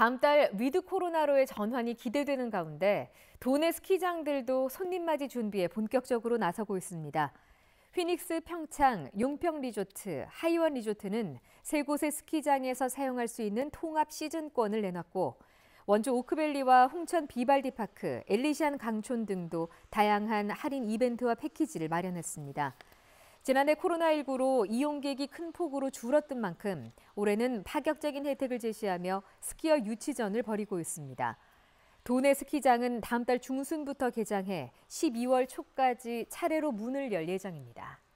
다음 달 위드 코로나로의 전환이 기대되는 가운데 도내 스키장들도 손님 맞이 준비에 본격적으로 나서고 있습니다. 휘닉스 평창, 용평 리조트, 하이원 리조트는 세 곳의 스키장에서 사용할 수 있는 통합 시즌권을 내놨고 원주 오크밸리와 홍천 비발디파크, 엘리시안 강촌 등도 다양한 할인 이벤트와 패키지를 마련했습니다. 지난해 코로나19로 이용객이 큰 폭으로 줄었던 만큼 올해는 파격적인 혜택을 제시하며 스키어 유치전을 벌이고 있습니다. 도내 스키장은 다음 달 중순부터 개장해 12월 초까지 차례로 문을 열 예정입니다.